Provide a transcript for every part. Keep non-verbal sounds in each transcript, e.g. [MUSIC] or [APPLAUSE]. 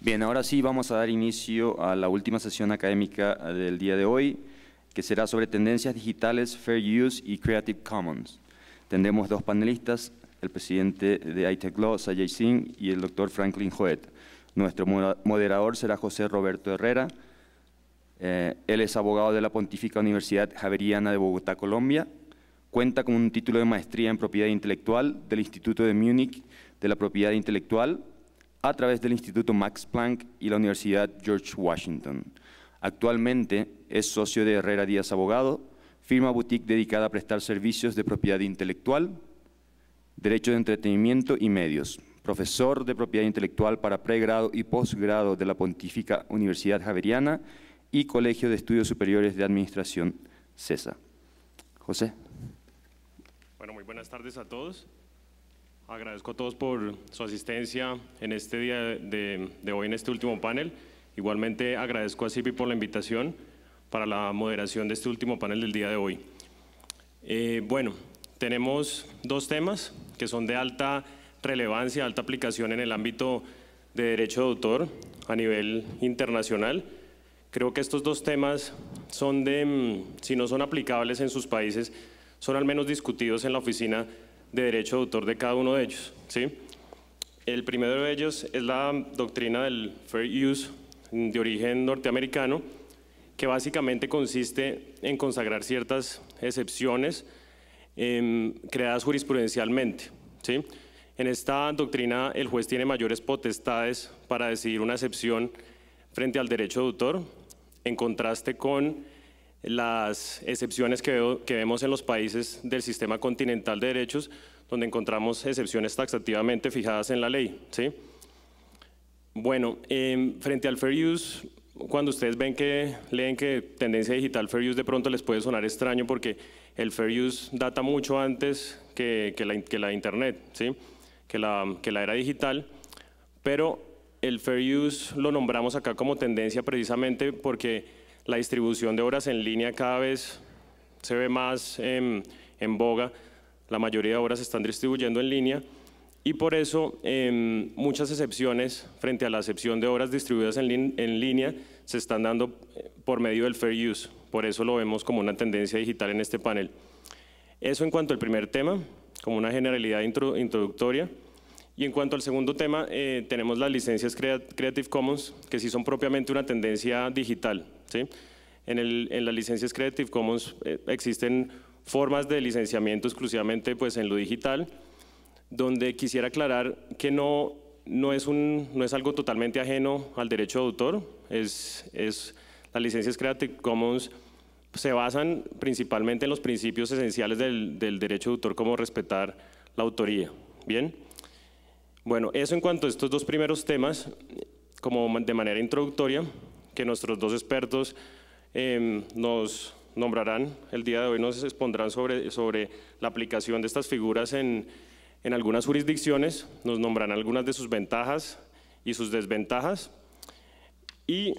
Bien, ahora sí vamos a dar inicio a la última sesión académica eh, del día de hoy, que será sobre tendencias digitales, Fair Use y Creative Commons. Tendremos dos panelistas, el presidente de ITEC Law, Sajay Singh, y el doctor Franklin Joet. Nuestro moderador será José Roberto Herrera. Eh, él es abogado de la Pontífica Universidad Javeriana de Bogotá, Colombia. Cuenta con un título de maestría en propiedad intelectual del Instituto de Múnich de la Propiedad Intelectual a través del Instituto Max Planck y la Universidad George Washington. Actualmente es socio de Herrera Díaz Abogado, firma boutique dedicada a prestar servicios de propiedad intelectual, derecho de entretenimiento y medios. Profesor de propiedad intelectual para pregrado y posgrado de la Pontífica Universidad Javeriana y Colegio de Estudios Superiores de Administración, CESA. José. Bueno, muy buenas tardes a todos. Agradezco a todos por su asistencia en este día de, hoy, en este último panel. Igualmente agradezco a CIPI por la invitación para la moderación de este último panel del día de hoy. Eh, bueno, tenemos dos temas que son de alta relevancia, alta aplicación en el ámbito de derecho de autor a nivel internacional. Creo que estos dos temas son de, mm, si no son aplicables en sus países, son al menos discutidos en la oficina de derecho de autor de cada uno de ellos. ¿sí? El primero de ellos es la doctrina del fair use de origen norteamericano, que básicamente consiste en consagrar ciertas excepciones em, creadas jurisprudencialmente. ¿sí? En esta doctrina el juez tiene mayores potestades para decidir una excepción frente al derecho de autor, en contraste con las excepciones que, vemos en los países del sistema continental de derechos, donde encontramos excepciones taxativamente fijadas en la ley. ¿sí? Bueno, em, frente al fair use, cuando ustedes ven que leen que tendencia digital fair use de pronto les puede sonar extraño porque el fair use data mucho antes que, la, internet, ¿sí? que, la, que la era digital, pero el fair use lo nombramos acá como tendencia precisamente porque la distribución de obras en línea cada vez se ve más en boga, la mayoría de obras se están distribuyendo en línea y por eso em, muchas excepciones frente a la excepción de obras distribuidas en, línea se están dando eh, por medio del fair use, por eso lo vemos como una tendencia digital en este panel. Eso en cuanto al primer tema, como una generalidad introductoria. Y en cuanto al segundo tema, eh, tenemos las licencias Creative Commons, que sí son propiamente una tendencia digital. En, las licencias Creative Commons eh, existen formas de licenciamiento exclusivamente pues, en lo digital, donde quisiera aclarar que no, no, es, un, no es algo totalmente ajeno al derecho de autor, es, es, las licencias Creative Commons se basan principalmente en los principios esenciales del, del derecho de autor, como respetar la autoría. Bien, bueno, eso en cuanto a estos dos primeros temas, como de manera introductoria, que nuestros dos expertos em, nos nombrarán el día de hoy, nos expondrán sobre, sobre la aplicación de estas figuras en, algunas jurisdicciones, nos nombrarán algunas de sus ventajas y sus desventajas. Y,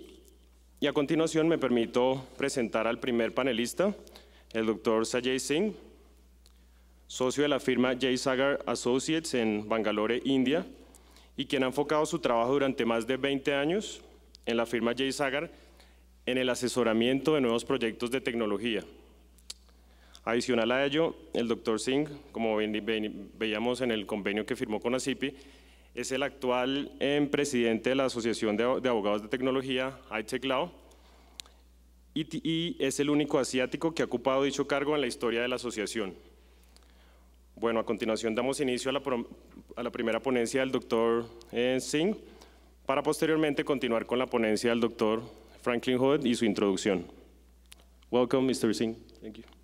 a continuación me permito presentar al primer panelista, el doctor Sajay Singh, socio de la firma Jay Sagar Associates en Bangalore, India, y quien ha enfocado su trabajo durante más de 20 años en la firma Jay Sagar en el asesoramiento de nuevos proyectos de tecnología. Adicional a ello, el doctor Singh, como veíamos en el convenio que firmó con ACIPI, es el actual em, presidente de la Asociación de, Abogados de Tecnología, ITEC Law, y, es el único asiático que ha ocupado dicho cargo en la historia de la asociación. Bueno, a continuación damos inicio a la, primera ponencia del doctor eh, Singh, para posteriormente continuar con la ponencia del doctor Franklin Hood y su introducción. Welcome, Mr. Singh. Thank you.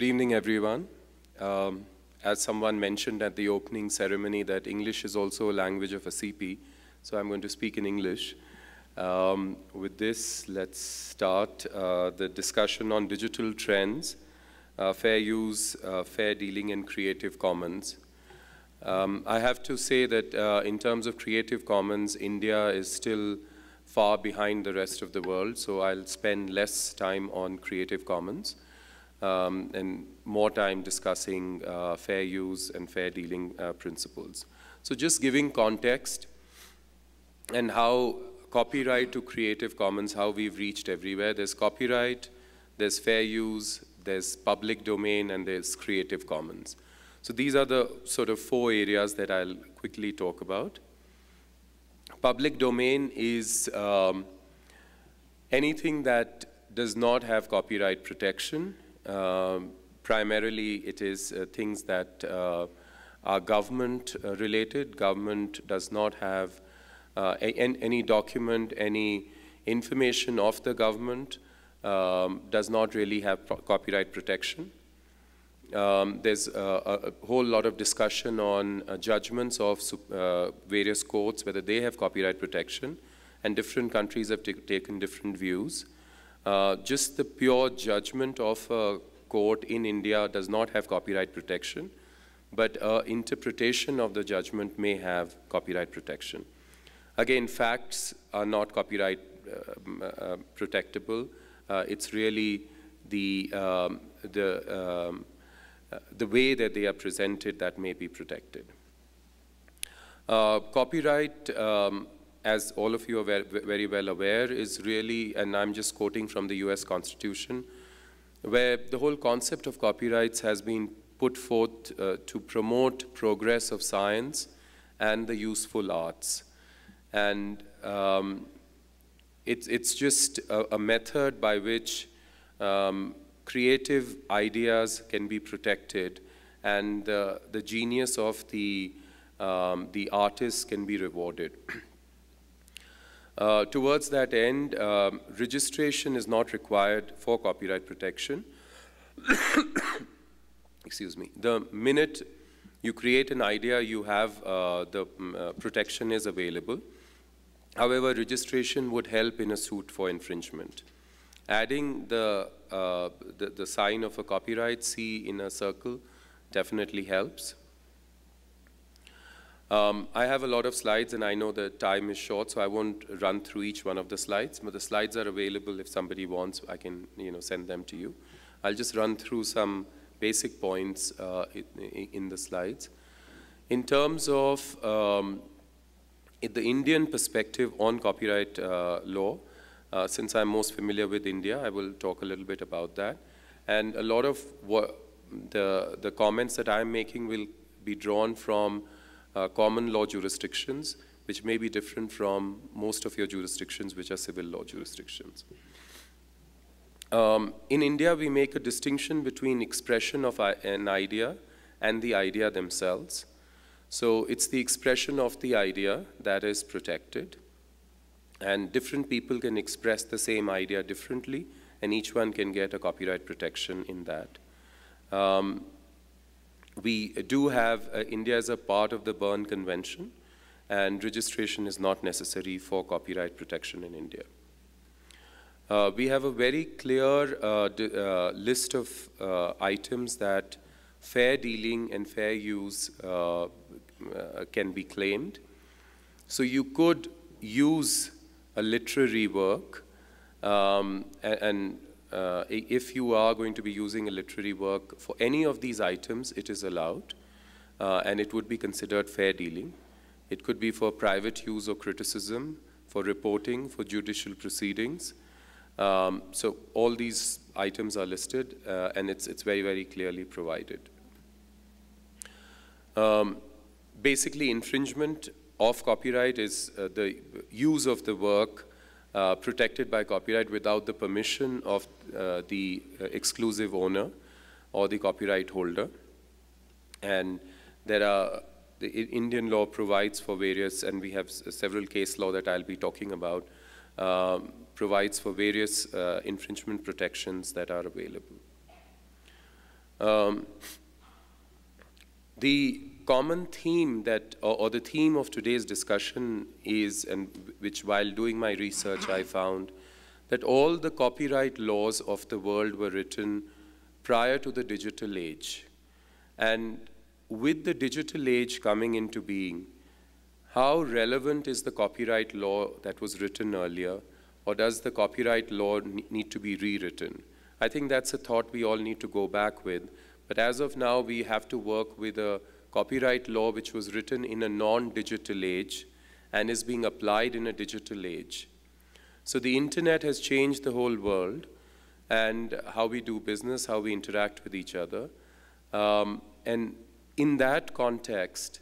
Good evening, everyone. Um, as someone mentioned at the opening ceremony that English is also a language of a CP, so I'm going to speak in English. Um, with this, let's start uh, the discussion on digital trends, uh, fair use, uh, fair dealing, and Creative Commons. Um, I have to say that uh, in terms of Creative Commons, India is still far behind the rest of the world, so I'll spend less time on Creative Commons um, and more time discussing uh, fair use and fair dealing uh, principles. So just giving context and how copyright to Creative Commons, how we've reached everywhere. There's copyright, there's fair use, there's public domain, and there's Creative Commons. So these are the sort of four areas that I'll quickly talk about. Public domain is um, anything that does not have copyright protection um, primarily, it is uh, things that uh, are government uh, related. Government does not have uh, any document, any information of the government, um, does not really have copyright protection. Um, there's uh, a, whole lot of discussion on judgments of various courts, whether they have copyright protection, and different countries have taken different views. Uh, just the pure judgment of a court in India does not have copyright protection, but uh, interpretation of the judgment may have copyright protection. Again, facts are not copyright uh, uh protectable. Uh, it's really the, um, the, um, the way that they are presented that may be protected. copyright um, as all of you are very well aware, is really, and I'm just quoting from the US Constitution, where the whole concept of copyrights has been put forth uh, to promote progress of science and the useful arts. And um, it's, it's just a, a method by which um, creative ideas can be protected and uh, the genius of the, um, the artists can be rewarded. [CLEARS THROAT] Uh, towards that end, um, registration is not required for copyright protection. [COUGHS] Excuse me. The minute you create an idea, you have uh, the mm, uh, protection is available. However, registration would help in a suit for infringement. Adding the, uh, the, the sign of a copyright C in a circle definitely helps. Um, I have a lot of slides and I know the time is short, so I won't run through each one of the slides, but the slides are available if somebody wants, I can you know, send them to you. I'll just run through some basic points uh, in the slides. In terms of um, the Indian perspective on copyright uh, law, uh, since I'm most familiar with India, I will talk a little bit about that. And a lot of the, the comments that I'm making will be drawn from uh, common law jurisdictions, which may be different from most of your jurisdictions, which are civil law jurisdictions. Um, in India, we make a distinction between expression of an idea and the idea themselves. So it's the expression of the idea that is protected. And different people can express the same idea differently, and each one can get a copyright protection in that. Um, we do have uh, India as a part of the Berne Convention, and registration is not necessary for copyright protection in India. Uh, we have a very clear uh, uh list of uh, items that fair dealing and fair use uh, can be claimed. So you could use a literary work um, and, and uh, if you are going to be using a literary work for any of these items, it is allowed, uh, and it would be considered fair dealing. It could be for private use or criticism, for reporting, for judicial proceedings. Um, so all these items are listed, uh, and it's, it's very, very clearly provided. Um, basically, infringement of copyright is uh, the use of the work uh, protected by copyright without the permission of uh, the uh, exclusive owner or the copyright holder. And there are, the Indian law provides for various, and we have several case law that I'll be talking about, um, provides for various uh, infringement protections that are available. Um, the common theme that, or, or, the theme of today's discussion is, and which while doing my research I found, that all the copyright laws of the world were written prior to the digital age. And with the digital age coming into being, how relevant is the copyright law that was written earlier, or does the copyright law need to be rewritten? I think that's a thought we all need to go back with. But as of now, we have to work with a copyright law which was written in a non-digital age and is being applied in a digital age. So the internet has changed the whole world and how we do business, how we interact with each other. Um, and in that context,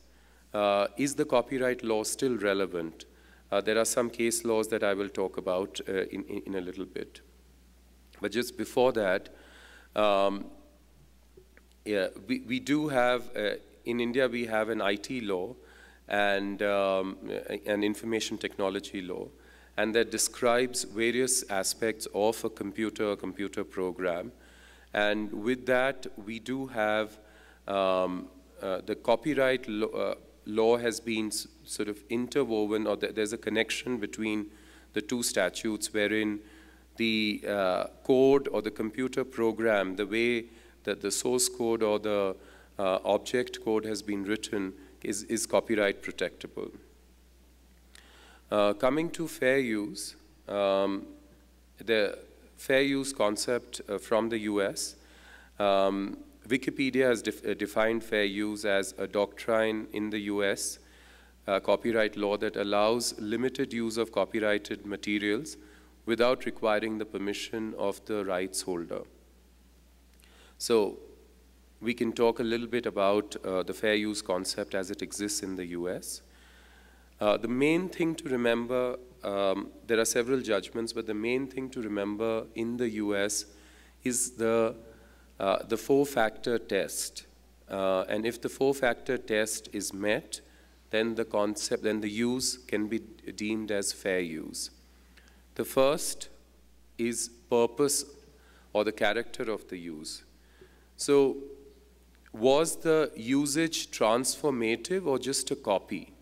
uh, is the copyright law still relevant? Uh, there are some case laws that I will talk about uh, in, in, a little bit. But just before that, um, yeah, we, we do have uh, in India, we have an IT law and um, an information technology law, and that describes various aspects of a computer, a computer program. And with that, we do have um, uh, the copyright law. uh, law has been sort of interwoven, or th there's a connection between the two statutes wherein the uh, code or the computer program, the way that the source code or the uh, object code has been written is, is copyright protectable. Uh, coming to fair use, um, the fair use concept uh, from the US, um, Wikipedia has def uh, defined fair use as a doctrine in the US copyright law that allows limited use of copyrighted materials without requiring the permission of the rights holder. So we can talk a little bit about uh, the fair use concept as it exists in the US. Uh, the main thing to remember, um, there are several judgments, but the main thing to remember in the US is the, uh, the four-factor test. Uh, and if the four-factor test is met, then the concept, then the use can be deemed as fair use. The first is purpose or the character of the use. So was the usage transformative or just a copy?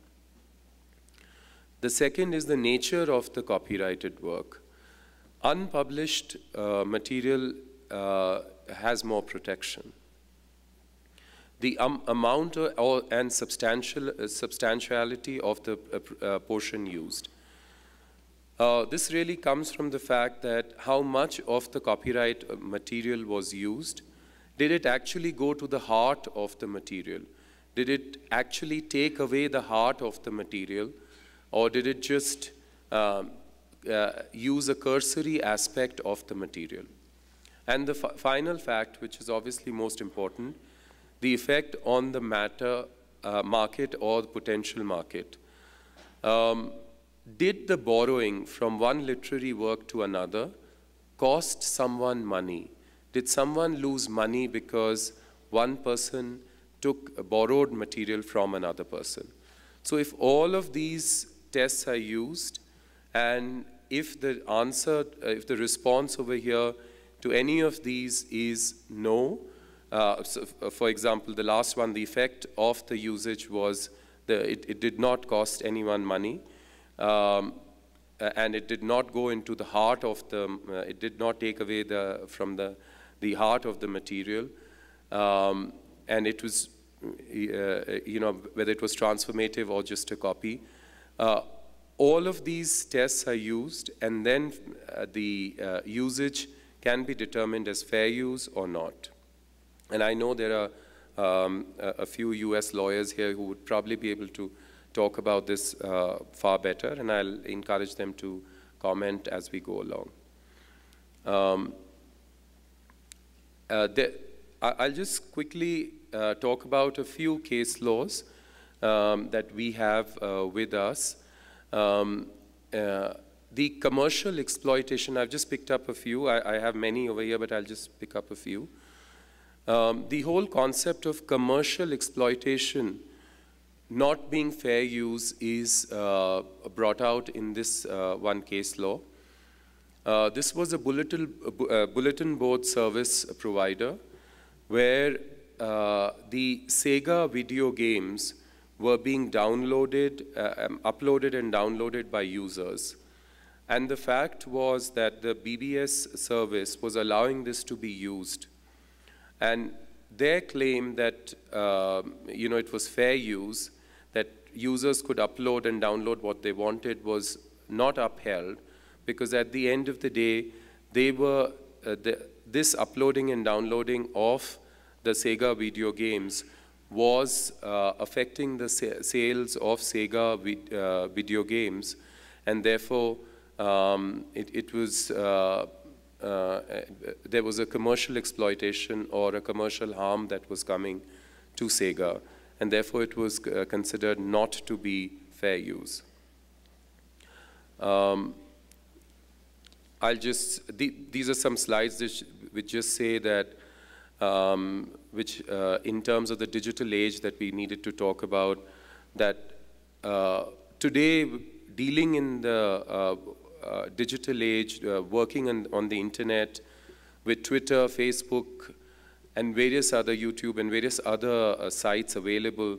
The second is the nature of the copyrighted work. Unpublished uh, material uh, has more protection. The um, amount or, or, and substantial, uh, substantiality of the uh, uh, portion used. Uh, this really comes from the fact that how much of the copyright material was used did it actually go to the heart of the material? Did it actually take away the heart of the material? Or did it just um, uh, use a cursory aspect of the material? And the final fact, which is obviously most important, the effect on the matter uh, market or potential market. Um, did the borrowing from one literary work to another cost someone money? Did someone lose money because one person took borrowed material from another person? So if all of these tests are used and if the answer, if the response over here to any of these is no, uh, so uh, for example, the last one, the effect of the usage was the, it, it did not cost anyone money, um, uh, and it did not go into the heart of the, uh, it did not take away the, from the the heart of the material. Um, and it was, uh, you know, whether it was transformative or just a copy. Uh, all of these tests are used, and then uh, the uh, usage can be determined as fair use or not. And I know there are um, a, few US lawyers here who would probably be able to talk about this uh, far better, and I'll encourage them to comment as we go along. Um, uh, there, I'll just quickly uh, talk about a few case laws um, that we have uh, with us. Um, uh, the commercial exploitation, I've just picked up a few. I, I, have many over here, but I'll just pick up a few. Um, the whole concept of commercial exploitation not being fair use is uh, brought out in this uh, one case law. Uh, this was a bulletin, uh, uh, bulletin, board service provider where uh, the Sega video games were being downloaded, uh, um, uploaded and downloaded by users. And the fact was that the BBS service was allowing this to be used. And their claim that, um, you know, it was fair use, that users could upload and download what they wanted was not upheld because at the end of the day, they were, uh, the, this uploading and downloading of the Sega video games was uh, affecting the sa sales of Sega uh, video games, and therefore um, it, it, was uh, uh, uh, there was a commercial exploitation or a commercial harm that was coming to Sega, and therefore it was uh, considered not to be fair use. Um, I'll just, these are some slides which, just say that, um, which uh, in terms of the digital age that we needed to talk about, that uh, today dealing in the uh, uh digital age, uh, working on, on the internet with Twitter, Facebook, and various other YouTube and various other uh, sites available,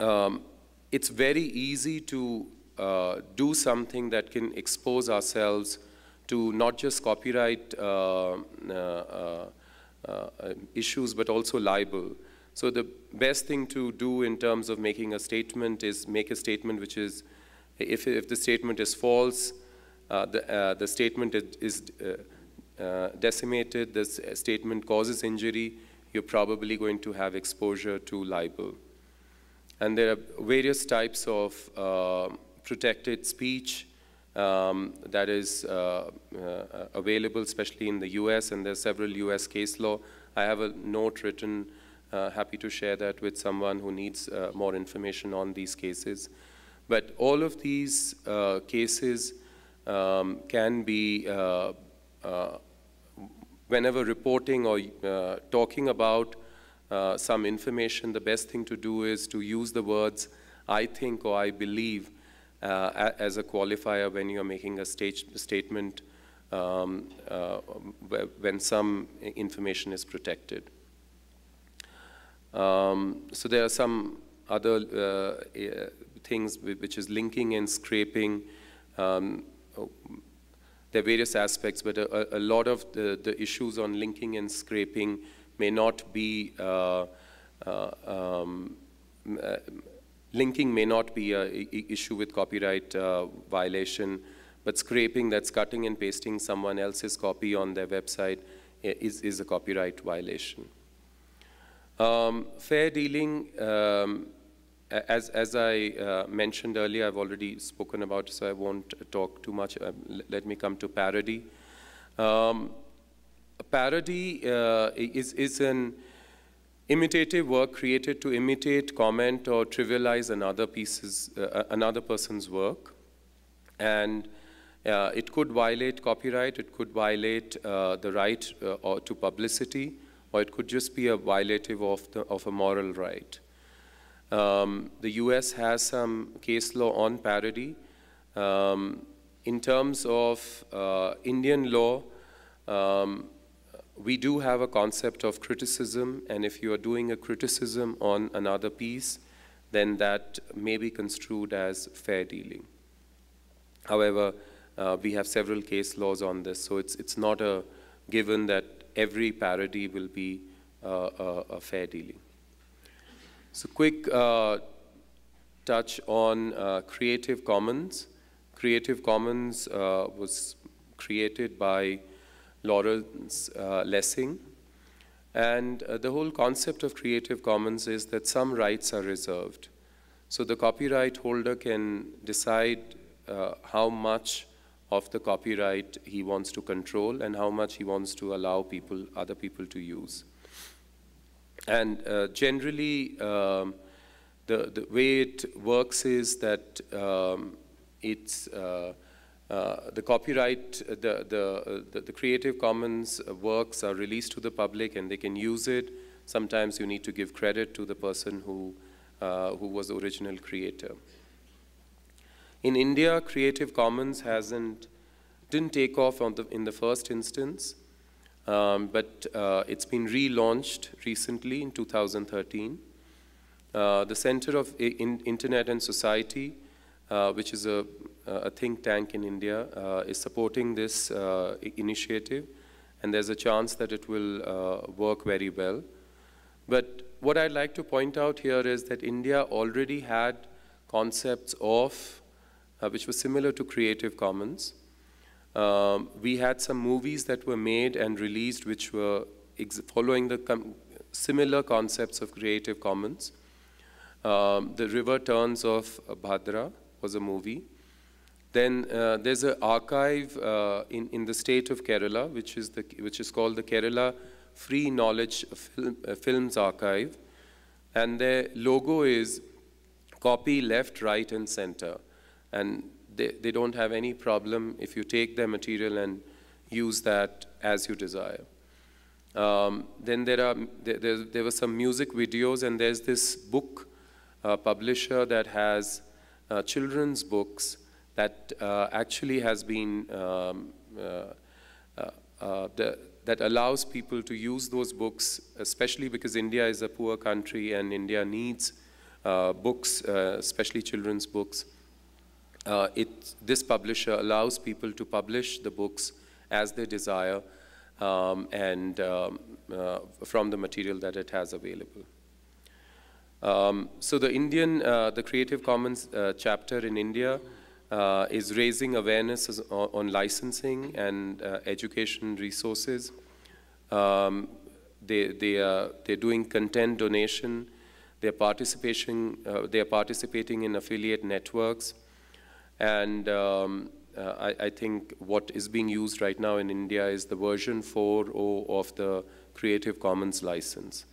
um, it's very easy to uh, do something that can expose ourselves to not just copyright uh uh, uh, uh, issues, but also libel. So the best thing to do in terms of making a statement is make a statement which is, if, if the statement is false, the, the statement is decimated, this statement causes injury, you're probably going to have exposure to libel. And there are various types of uh, protected speech um, that is uh, uh, available, especially in the US, and there's several US case law. I have a note written, uh, happy to share that with someone who needs uh, more information on these cases. But all of these uh, cases um, can be, uh, whenever reporting or talking about some information, the best thing to do is to use the words I think or I believe uh, as a qualifier when you're making a stage statement um, uh, when some information is protected. Um, so there are some other uh, eh, things which is linking and scraping. Um, oh, there are various aspects, but a, a lot of the, the, issues on linking and scraping may not be uh, uh, um, uh, linking may not be an issue with copyright uh, violation, but scraping, that's cutting and pasting someone else's copy on their website is, is a copyright violation. Um, fair dealing, um, as, as I uh, mentioned earlier, I've already spoken about, so I won't talk too much. Um, let me come to parody. Um, parody uh, is, is an imitative work created to imitate, comment, or trivialize another, pieces, uh, uh, another person's work. And uh, it could violate copyright, it could violate uh, the right uh, or to publicity, or it could just be a violative of, the, of a moral right. Um, the US has some case law on parody. Um, in terms of uh, Indian law, um, we do have a concept of criticism, and if you are doing a criticism on another piece, then that may be construed as fair dealing. However, uh, we have several case laws on this, so it's, it's not a given that every parody will be uh, a, a, fair dealing. So quick uh, touch on uh, Creative Commons. Creative Commons uh, was created by Lawrence uh, Lessing. And uh, the whole concept of Creative Commons is that some rights are reserved. So the copyright holder can decide uh, how much of the copyright he wants to control and how much he wants to allow people, other people to use. And uh, generally, um, the, the way it works is that um, it's, uh, the copyright, uh, the, the, uh, the, the, Creative Commons works are released to the public and they can use it. Sometimes you need to give credit to the person who, uh, who was the original creator. In India, Creative Commons hasn't, didn't take off the, in the first instance, um, but uh, it's been relaunched recently in 2013. the Center of in Internet and Society, which is a a think tank in India, uh, is supporting this uh, initiative, and there's a chance that it will uh, work very well. But what I'd like to point out here is that India already had concepts of, which were similar to Creative Commons. Um, we had some movies that were made and released which were following the similar concepts of Creative Commons. Um, the River Turns of Bhadra was a movie. Then uh, there's an archive uh, in, in the state of Kerala, which is, the, which is called the Kerala Free Knowledge Film, uh, Films Archive. And their logo is copy left, right, and center. And they, they don't have any problem if you take their material and use that as you desire. Um, then there, are, there, there, there, were some music videos, and there's this book uh, publisher that has uh, children's books that uh, actually has been um, uh, uh, the, that allows people to use those books, especially because India is a poor country and India needs books, especially children's books. Uh, it, this publisher allows people to publish the books as they desire um, and um, uh, from the material that it has available. Um, so the Indian, uh, the Creative Commons chapter in India uh, is raising awareness on, on licensing and uh, education resources. Um, they, they, are they're doing content donation. They're, participation, uh, they're participating in affiliate networks. And um, uh, I, I, think what is being used right now in India is the version 4.0 of the Creative Commons license.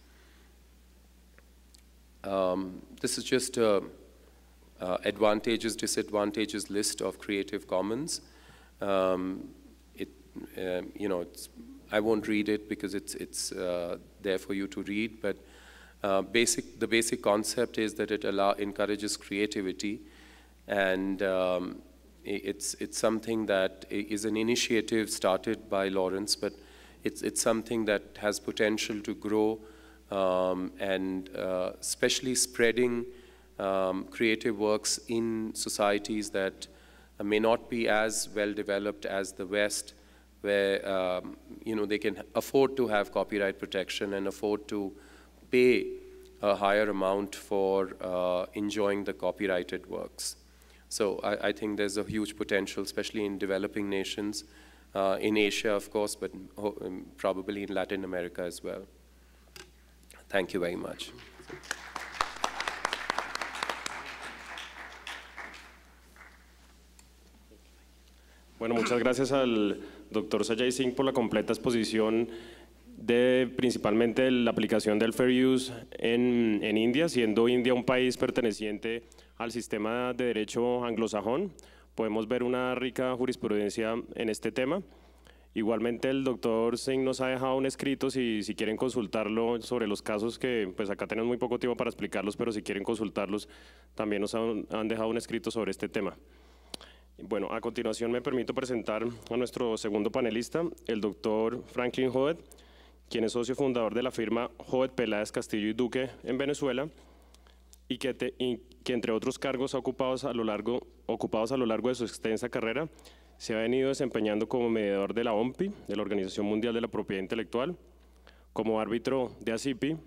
Um, this is just a uh, advantages, disadvantages list of Creative Commons. Um, it, uh, you know, I won't read it because it's, it's uh, there for you to read, but uh, basic, the basic concept is that it allow, encourages creativity and um, it's, it's something that is an initiative started by Lawrence, but it's, it's something that has potential to grow um, and uh, especially spreading um, creative works in societies that uh, may not be as well developed as the West, where um, you know they can afford to have copyright protection and afford to pay a higher amount for uh, enjoying the copyrighted works. So I, I, think there's a huge potential, especially in developing nations, uh, in Asia, of course, but um, probably in Latin America as well. Thank you very much. Bueno, muchas gracias al doctor Sajay Singh por la completa exposición de principalmente la aplicación del Fair Use en, en India, siendo India un país perteneciente al sistema de derecho anglosajón. Podemos ver una rica jurisprudencia en este tema. Igualmente el doctor Singh nos ha dejado un escrito, si, si, quieren consultarlo sobre los casos que, pues acá tenemos muy poco tiempo para explicarlos, pero si quieren consultarlos, también nos han dejado un escrito sobre este tema. Bueno, a continuación me permito presentar a nuestro segundo panelista, el doctor Franklin Hoed, quien es socio fundador de la firma Hoed Peláez Castillo y Duque en Venezuela y que, entre otros cargos ocupados a, lo largo, ocupados a lo largo de su extensa carrera se ha venido desempeñando como mediador de la OMPI, de la Organización Mundial de la Propiedad Intelectual, como árbitro de ACIPI,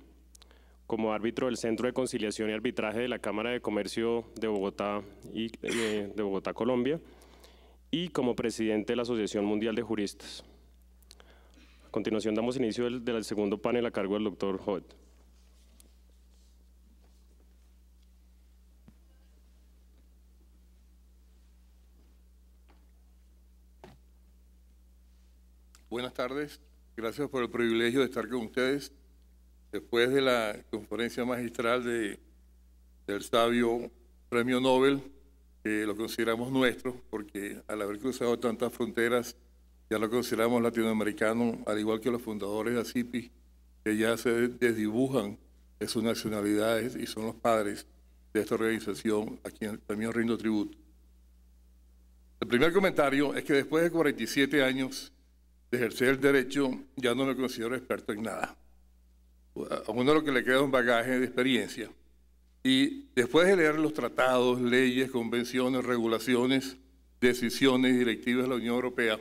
como árbitro del Centro de Conciliación y Arbitraje de la Cámara de Comercio de Bogotá, y, eh, de Bogotá Colombia, y como presidente de la Asociación Mundial de Juristas. A continuación damos inicio del, del segundo panel a cargo del doctor Hoyt. Buenas tardes, gracias por el privilegio de estar con ustedes después de la conferencia magistral del sabio premio Nobel, que lo consideramos nuestro, porque al haber cruzado tantas fronteras, ya lo consideramos latinoamericano, al igual que los fundadores de ACIPI, que ya se desdibujan de sus nacionalidades y son los padres de esta organización, a quien también rindo tributo. El primer comentario es que después de 47 años de ejercer el derecho, ya no me considero experto en nada a uno lo que le queda es un bagaje de experiencia. Y después de leer los tratados, leyes, convenciones, regulaciones, decisiones, directivas de la Unión Europea,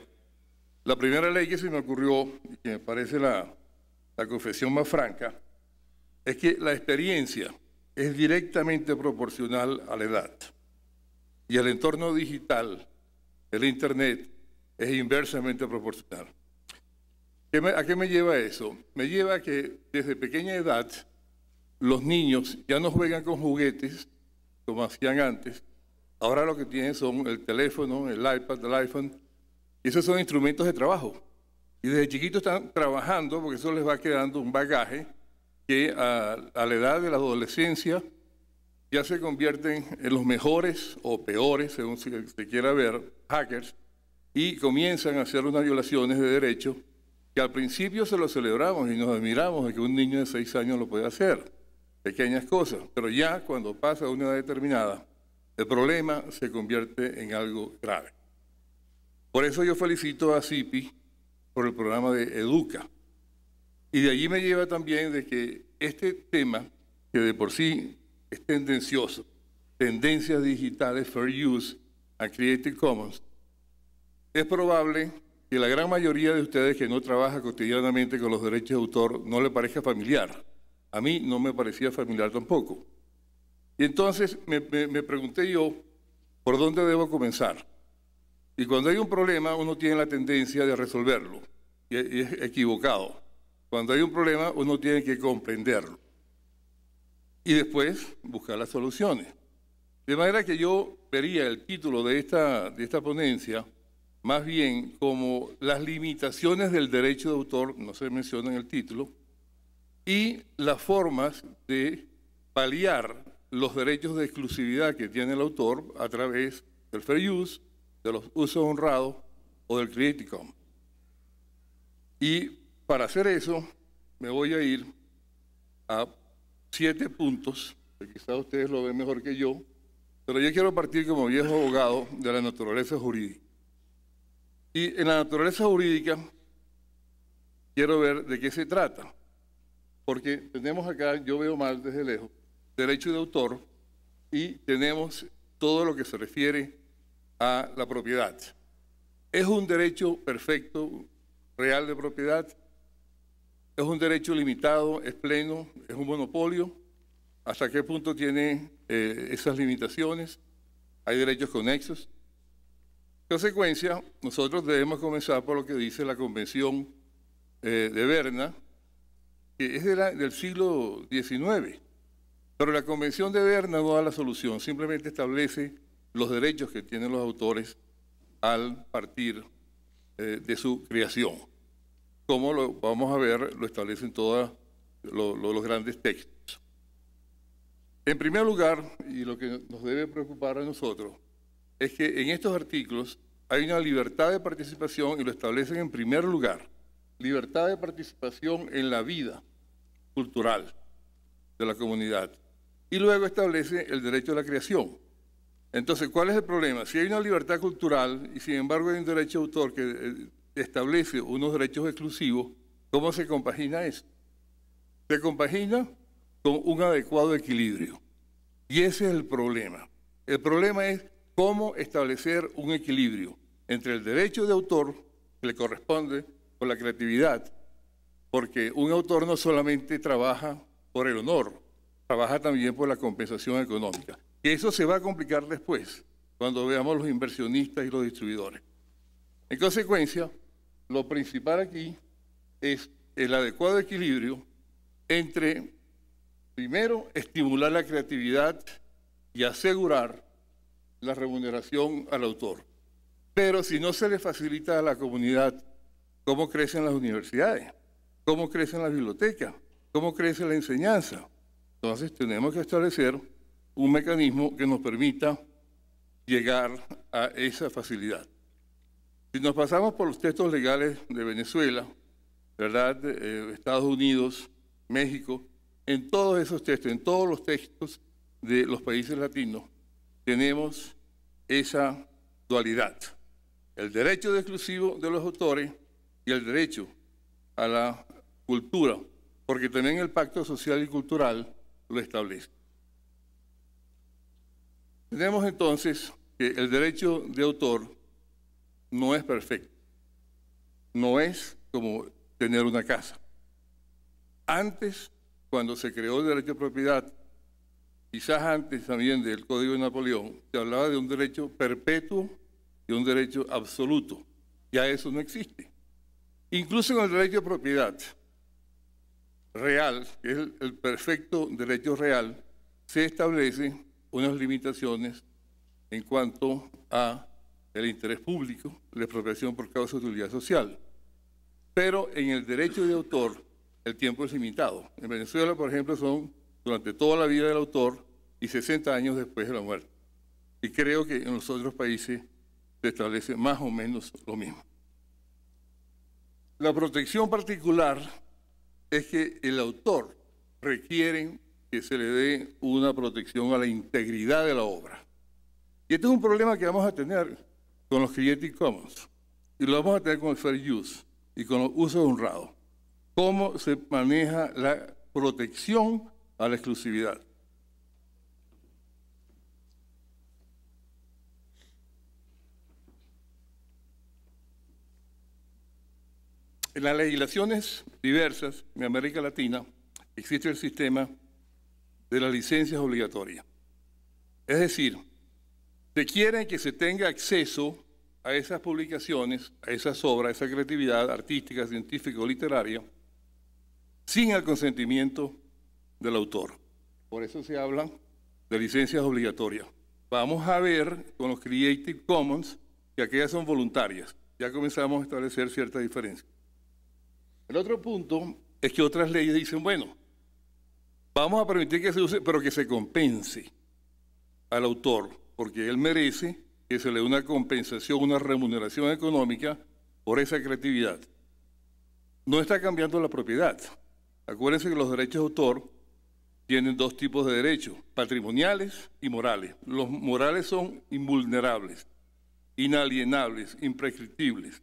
la primera ley que se me ocurrió, y que me parece la, la confesión más franca, es que la experiencia es directamente proporcional a la edad. Y el entorno digital, el Internet, es inversamente proporcional. ¿A qué me lleva eso? Me lleva a que desde pequeña edad los niños ya no juegan con juguetes como hacían antes. Ahora lo que tienen son el teléfono, el iPad, el iPhone. esos son instrumentos de trabajo. Y desde chiquitos están trabajando porque eso les va quedando un bagaje que a, la edad de la adolescencia ya se convierten en los mejores o peores, según se, se quiera ver, hackers, y comienzan a hacer unas violaciones de derechos que al principio se lo celebramos y nos admiramos de que un niño de seis años lo pueda hacer, pequeñas cosas, pero ya cuando pasa a una edad determinada, el problema se convierte en algo grave. Por eso yo felicito a CIPI por el programa de Educa. Y de allí me lleva también de que este tema, que de por sí es tendencioso, tendencias digitales, fair use, a Creative Commons, es probable y la gran mayoría de ustedes que no trabaja cotidianamente con los derechos de autor no le parezca familiar. A mí no me parecía familiar tampoco. Y entonces me, pregunté yo, ¿por dónde debo comenzar? Y cuando hay un problema, uno tiene la tendencia de resolverlo, y es equivocado. Cuando hay un problema, uno tiene que comprenderlo. Y después buscar las soluciones. De manera que yo vería el título de esta, de esta ponencia, más bien, como las limitaciones del derecho de autor, no se menciona en el título, y las formas de paliar los derechos de exclusividad que tiene el autor a través del fair use, de los usos honrados o del Creative Commons. Y para hacer eso, me voy a ir a siete puntos, que quizás ustedes lo ven mejor que yo, pero yo quiero partir como viejo abogado de la naturaleza jurídica. Y en la naturaleza jurídica quiero ver de qué se trata, porque tenemos acá, yo veo mal desde lejos, derecho de autor y tenemos todo lo que se refiere a la propiedad. ¿Es un derecho perfecto, real de propiedad? ¿Es un derecho limitado, es pleno, es un monopolio? ¿Hasta qué punto tiene eh, esas limitaciones? ¿Hay derechos conexos? consecuencia, nosotros debemos comenzar por lo que dice la Convención eh, de Berna, que es del siglo XIX. Pero la Convención de Berna no da la solución, simplemente establece los derechos que tienen los autores al partir eh, de su creación. Como lo vamos a ver, lo establecen todos los grandes textos. En primer lugar, y lo que nos debe preocupar a nosotros, es que en estos artículos hay una libertad de participación y lo establecen en primer lugar. Libertad de participación en la vida cultural de la comunidad. Y luego establece el derecho a la creación. Entonces, ¿cuál es el problema? Si hay una libertad cultural y sin embargo hay un derecho de autor que eh, establece unos derechos exclusivos, ¿cómo se compagina eso? Se compagina con un adecuado equilibrio. Y ese es el problema. El problema es cómo establecer un equilibrio entre el derecho de autor que le corresponde con la creatividad, porque un autor no solamente trabaja por el honor, trabaja también por la compensación económica. Y eso se va a complicar después, cuando veamos los inversionistas y los distribuidores. En consecuencia, lo principal aquí es el adecuado equilibrio entre, primero, estimular la creatividad y asegurar la remuneración al autor. Pero si no se le facilita a la comunidad cómo crecen las universidades, cómo crecen las bibliotecas, cómo crece la enseñanza, entonces tenemos que establecer un mecanismo que nos permita llegar a esa facilidad. Si nos pasamos por los textos legales de Venezuela, ¿verdad? Eh, Estados Unidos, México, en todos esos textos, en todos los textos de los países latinos, tenemos esa dualidad, el derecho exclusivo de los autores y el derecho a la cultura, porque también el pacto social y cultural lo establece. Tenemos entonces que el derecho de autor no es perfecto, no es como tener una casa. Antes, cuando se creó el derecho de propiedad quizás antes también del Código de Napoleón, se hablaba de un derecho perpetuo y un derecho absoluto. Ya eso no existe. Incluso en el derecho de propiedad real, que es el, perfecto derecho real, se establecen unas limitaciones en cuanto a el interés público, la expropiación por causa de utilidad social. Pero en el derecho de autor, el tiempo es limitado. En Venezuela, por ejemplo, son durante toda la vida del autor y 60 años después de la muerte. Y creo que en los otros países se establece más o menos lo mismo. La protección particular es que el autor requiere que se le dé una protección a la integridad de la obra. Y este es un problema que vamos a tener con los Creative Commons y lo vamos a tener con el Fair Use y con los usos honrados. ¿Cómo se maneja la protección a la exclusividad. En las legislaciones diversas en América Latina existe el sistema de las licencias obligatorias. Es decir, se quiere que se tenga acceso a esas publicaciones, a esas obras, a esa creatividad artística, científica o literaria, sin el consentimiento del autor. Por eso se habla de licencias obligatorias. Vamos a ver con los Creative Commons que aquellas son voluntarias. Ya comenzamos a establecer cierta diferencia. El otro punto es que otras leyes dicen, bueno, vamos a permitir que se use, pero que se compense al autor, porque él merece que se le dé una compensación, una remuneración económica por esa creatividad. No está cambiando la propiedad. Acuérdense que los derechos de autor tienen dos tipos de derechos, patrimoniales y morales. Los morales son invulnerables, inalienables, imprescriptibles,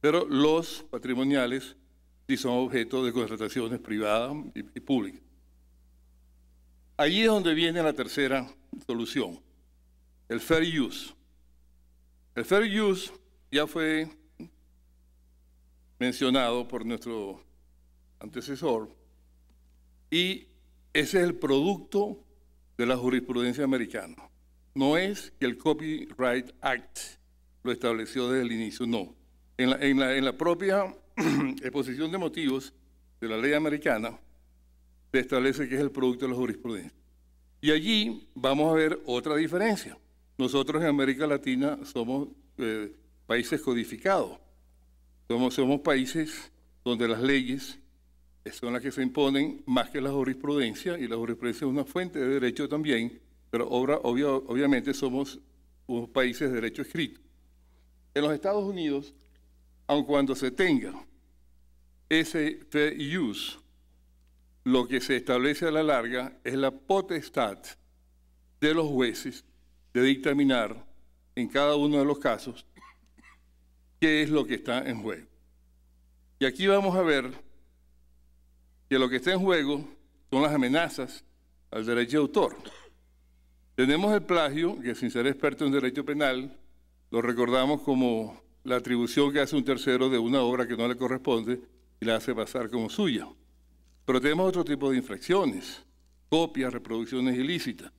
pero los patrimoniales sí son objeto de contrataciones privadas y, públicas. Allí es donde viene la tercera solución, el fair use. El fair use ya fue mencionado por nuestro antecesor y ese es el producto de la jurisprudencia americana. No es que el Copyright Act lo estableció desde el inicio, no. En la, propia [CLEARS THROAT] exposición de motivos de la ley americana se establece que es el producto de la jurisprudencia. Y allí vamos a ver otra diferencia. Nosotros en América Latina somos eh, países codificados. somos países donde las leyes son las que se imponen más que la jurisprudencia, y la jurisprudencia es una fuente de derecho también, pero obviamente somos unos países de derecho escrito. En los Estados Unidos, aun cuando se tenga ese fair use, lo que se establece a la larga es la potestad de los jueces de dictaminar en cada uno de los casos qué es lo que está en juego. Y aquí vamos a ver que lo que está en juego son las amenazas al derecho de autor. Tenemos el plagio, que sin ser experto en derecho penal, lo recordamos como la atribución que hace un tercero de una obra que no le corresponde y la hace pasar como suya. Pero tenemos otro tipo de infracciones, copias, reproducciones ilícitas.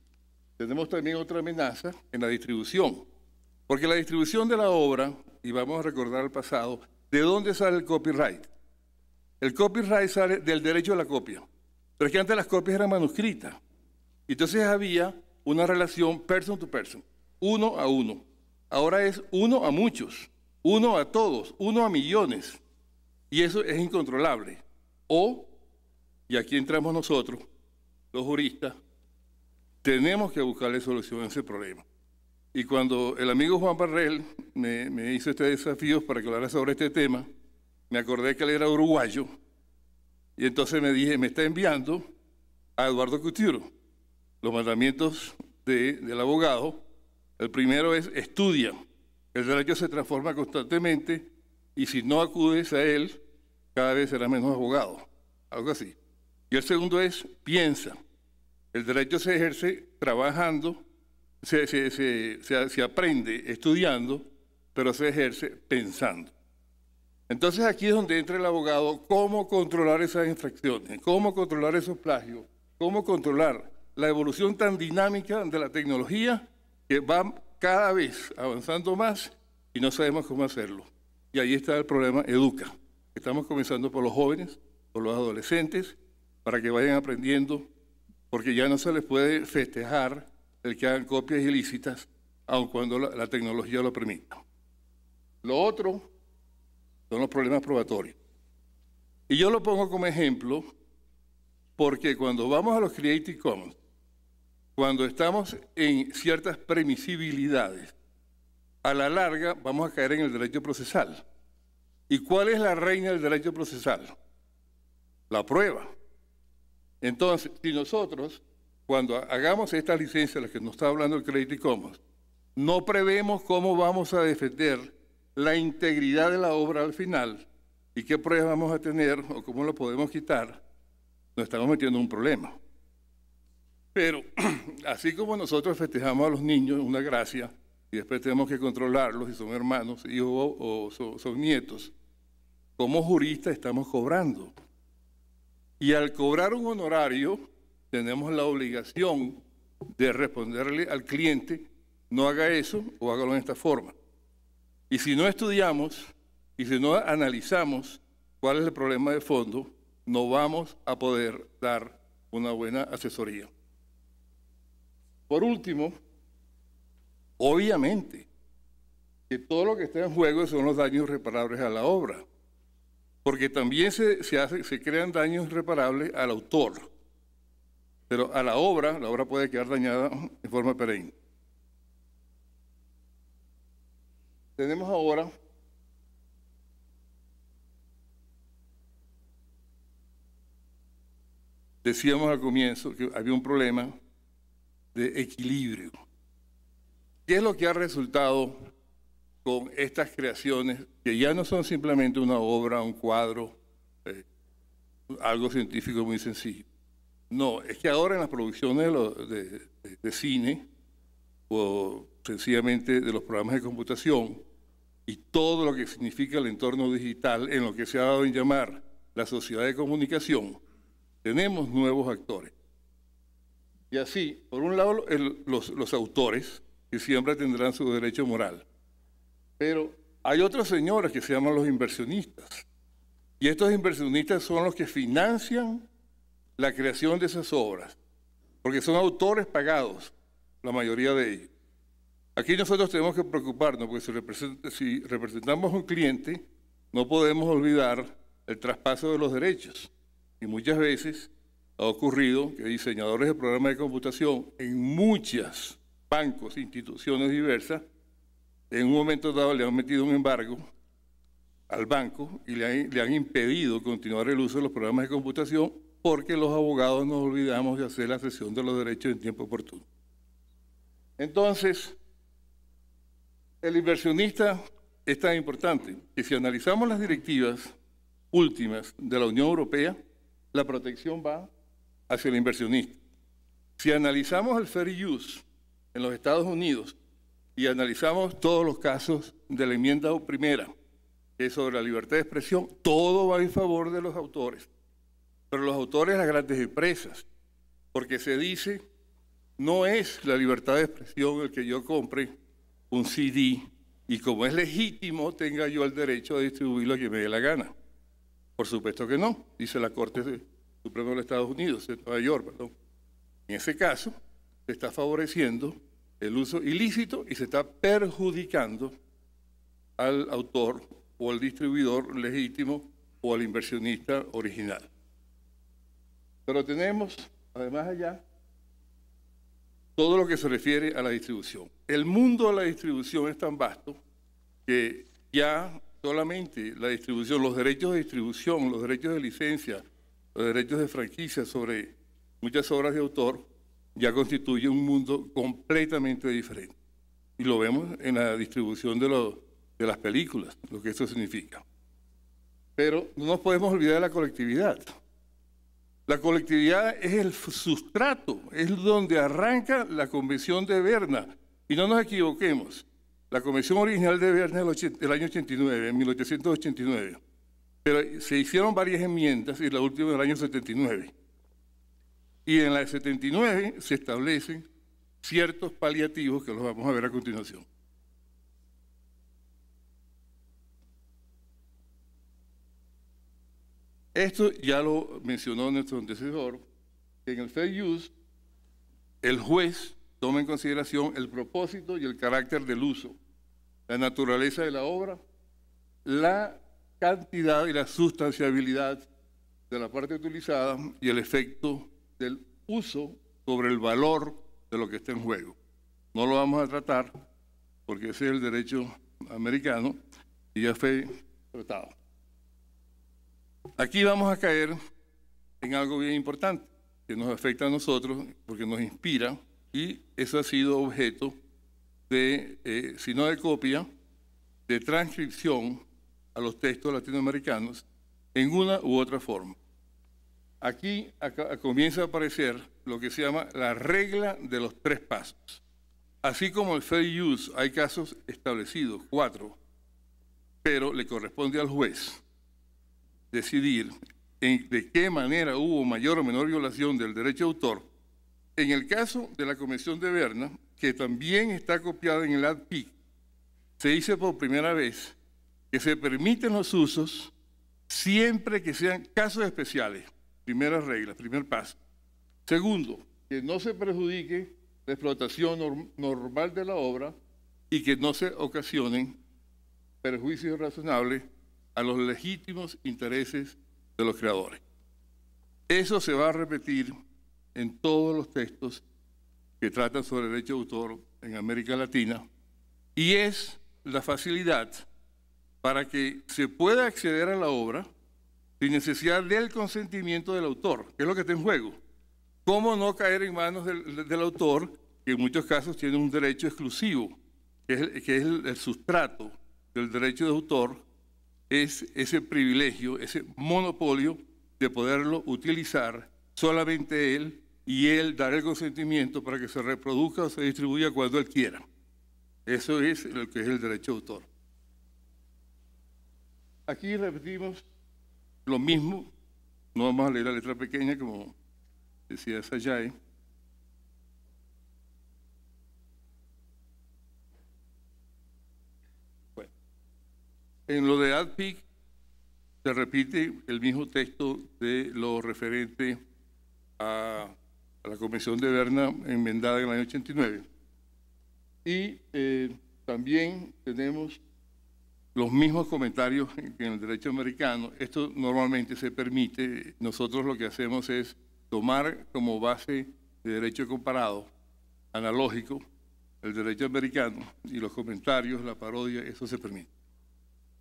Tenemos también otra amenaza en la distribución, porque la distribución de la obra, y vamos a recordar al pasado, ¿de dónde sale el copyright? El copyright sale del derecho a la copia. Pero es que antes las copias eran manuscritas. Entonces había una relación person to person, uno a uno. Ahora es uno a muchos, uno a todos, uno a millones. Y eso es incontrolable. O, y aquí entramos nosotros, los juristas, tenemos que buscarle solución a ese problema. Y cuando el amigo Juan Barrel me, me hizo este desafío para que hablara sobre este tema, me acordé que él era uruguayo, y entonces me dije, me está enviando a Eduardo cutiro los mandamientos del abogado. El primero es estudia. El derecho se transforma constantemente y si no acudes a él, cada vez será menos abogado. Algo así. Y el segundo es piensa. El derecho se ejerce trabajando, se aprende estudiando, pero se ejerce pensando. Entonces aquí es donde entra el abogado, cómo controlar esas infracciones, cómo controlar esos plagios, cómo controlar la evolución tan dinámica de la tecnología que va cada vez avanzando más y no sabemos cómo hacerlo. Y ahí está el problema educa. Estamos comenzando por los jóvenes, por los adolescentes, para que vayan aprendiendo, porque ya no se les puede festejar el que hagan copias ilícitas, aun cuando la, tecnología lo permita. Lo otro son los problemas probatorios. Y yo lo pongo como ejemplo porque cuando vamos a los Creative Commons, cuando estamos en ciertas premisibilidades, a la larga vamos a caer en el derecho procesal. ¿Y cuál es la reina del derecho procesal? La prueba. Entonces, si nosotros, cuando hagamos estas licencias, las que nos está hablando el Creative Commons, no prevemos cómo vamos a defender la integridad de la obra al final y qué pruebas vamos a tener o cómo lo podemos quitar, nos estamos metiendo en un problema. Pero [CLEARS THROAT] así como nosotros festejamos a los niños una gracia y después tenemos que controlarlos si son hermanos, hijos o, son, nietos, como juristas estamos cobrando. Y al cobrar un honorario, tenemos la obligación de responderle al cliente, no haga eso o hágalo de esta forma. Y si no estudiamos y si no analizamos cuál es el problema de fondo, no vamos a poder dar una buena asesoría. Por último, obviamente, que todo lo que está en juego son los daños reparables a la obra, porque también se, crean daños reparables al autor, pero a la obra, la obra puede quedar dañada de forma perenne. Tenemos ahora decíamos al comienzo que había un problema de equilibrio. ¿Qué es lo que ha resultado con estas creaciones que ya no son simplemente una obra, un cuadro, eh, algo científico muy sencillo? No, es que ahora en las producciones de, de cine o sencillamente de los programas de computación, y todo lo que significa el entorno digital en lo que se ha dado en llamar la sociedad de comunicación, tenemos nuevos actores. Y así, por un lado, los, autores, que siempre tendrán su derecho moral, pero hay otras señoras que se llaman los inversionistas. Y estos inversionistas son los que financian la creación de esas obras, porque son autores pagados, la mayoría de ellos. Aquí nosotros tenemos que preocuparnos porque si, representamos a un cliente, no podemos olvidar el traspaso de los derechos. Y muchas veces ha ocurrido que diseñadores de programas de computación en muchas bancos, instituciones diversas, en un momento dado le han metido un embargo al banco y le han, le han, impedido continuar el uso de los programas de computación porque los abogados nos olvidamos de hacer la cesión de los derechos en tiempo oportuno. Entonces, el inversionista es tan importante que si analizamos las directivas últimas de la Unión Europea, la protección va hacia el inversionista. Si analizamos el fair use en los Estados Unidos y analizamos todos los casos de la enmienda primera, que es sobre la libertad de expresión, todo va en favor de los autores. Pero los autores las grandes empresas, porque se dice, no es la libertad de expresión el que yo compre un CD y como es legítimo tenga yo el derecho de distribuirlo a quien me dé la gana. Por supuesto que no, dice la Corte Suprema de los Estados Unidos, de Nueva York, perdón. En ese caso, se está favoreciendo el uso ilícito y se está perjudicando al autor o al distribuidor legítimo o al inversionista original. Pero tenemos, además allá, todo lo que se refiere a la distribución. El mundo de la distribución es tan vasto que ya solamente la distribución, los derechos de distribución, los derechos de licencia, los derechos de franquicia sobre muchas obras de autor, ya constituye un mundo completamente diferente. Y lo vemos en la distribución de, de las películas, lo que eso significa. Pero no nos podemos olvidar de la colectividad. La colectividad es el sustrato, es donde arranca la Convención de Berna. Y no nos equivoquemos, la Convención original de Berna es del año 89, en 1889. Pero se hicieron varias enmiendas y la última del año 79. Y en la de 79 se establecen ciertos paliativos que los vamos a ver a continuación. Esto ya lo mencionó nuestro antecesor. En el fair use, el juez toma en consideración el propósito y el carácter del uso, la naturaleza de la obra, la cantidad y la sustanciabilidad de la parte utilizada y el efecto del uso sobre el valor de lo que está en juego. No lo vamos a tratar porque ese es el derecho americano y ya fue tratado. Aquí vamos a caer en algo bien importante, que nos afecta a nosotros, porque nos inspira, y eso ha sido objeto de, eh, si no de copia, de transcripción a los textos latinoamericanos en una u otra forma. Aquí comienza a aparecer lo que se llama la regla de los tres pasos. Así como el fair use, hay casos establecidos, cuatro, pero le corresponde al juez decidir de qué manera hubo mayor o menor violación del derecho de autor, en el caso de la Comisión de Berna, que también está copiada en el ADPIC, se dice por primera vez que se permiten los usos siempre que sean casos especiales. Primera regla, primer paso. Segundo, que no se perjudique la explotación normal de la obra y que no se ocasionen perjuicios razonables a los legítimos intereses de los creadores. Eso se va a repetir en todos los textos que tratan sobre derecho de autor en América Latina y es la facilidad para que se pueda acceder a la obra sin necesidad del consentimiento del autor, que es lo que está en juego. ¿Cómo no caer en manos del, autor, que en muchos casos tiene un derecho exclusivo, que es, el sustrato del derecho de autor es ese privilegio, ese monopolio de poderlo utilizar solamente él y él dar el consentimiento para que se reproduzca o se distribuya cuando él quiera. Eso es lo que es el derecho de autor. Aquí repetimos lo mismo, no vamos a leer la letra pequeña como decía Sayay, En lo de ADPIC se repite el mismo texto de lo referente a, la Comisión de Berna enmendada en el año 89. Y eh, también tenemos los mismos comentarios en el derecho americano. Esto normalmente se permite. Nosotros lo que hacemos es tomar como base de derecho comparado, analógico, el derecho americano y los comentarios, la parodia, eso se permite.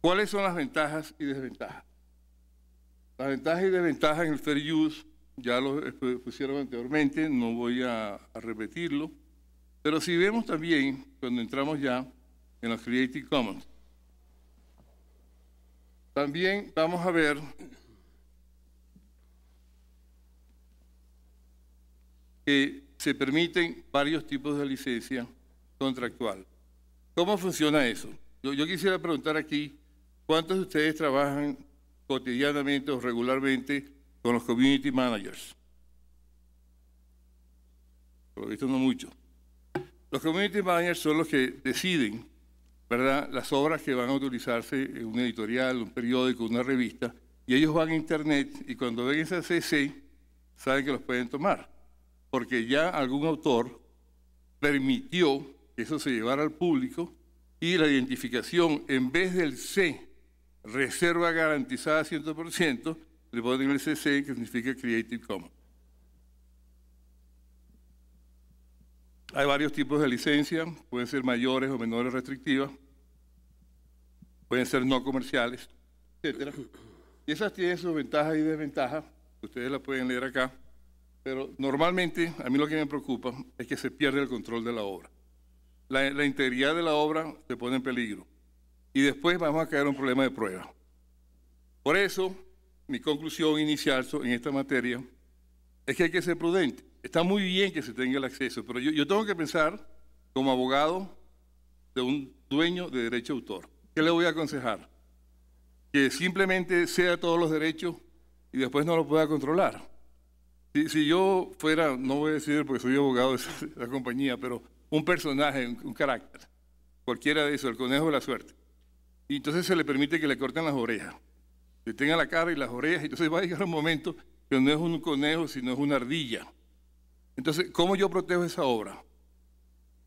¿Cuáles son las ventajas y desventajas? Las ventajas y desventajas en el fair use ya lo pusieron anteriormente, no voy a, repetirlo, pero si vemos también cuando entramos ya en los Creative Commons, también vamos a ver que se permiten varios tipos de licencia contractual. ¿Cómo funciona eso? yo quisiera preguntar aquí ¿Cuántos de ustedes trabajan cotidianamente o regularmente con los community managers? Por lo visto no mucho. Los community managers son los que deciden, ¿verdad?, las obras que van a utilizarse en un editorial, un periódico, una revista, y ellos van a internet y cuando ven esa CC, saben que los pueden tomar, porque ya algún autor permitió que eso se llevara al público y la identificación, en vez del C reserva garantizada 100%, le tener el CC, que significa Creative Commons. Hay varios tipos de licencia, pueden ser mayores o menores restrictivas, pueden ser no comerciales, etc. Y esas tienen sus ventajas y desventajas, ustedes las pueden leer acá, pero normalmente a mí lo que me preocupa es que se pierde el control de la obra. la integridad de la obra se pone en peligro y después vamos a caer en un problema de prueba. Por eso, mi conclusión inicial en esta materia es que hay que ser prudente. Está muy bien que se tenga el acceso, pero yo, tengo que pensar como abogado de un dueño de derecho de autor. ¿Qué le voy a aconsejar? Que simplemente sea todos los derechos y después no lo pueda controlar. Si, yo fuera, no voy a decir porque soy abogado de la compañía, pero un personaje, un, un carácter, cualquiera de esos, el conejo de la suerte y entonces se le permite que le corten las orejas. Le tenga la cara y las orejas, y entonces va a llegar un momento que no es un conejo, sino es una ardilla. Entonces, ¿cómo yo protejo esa obra?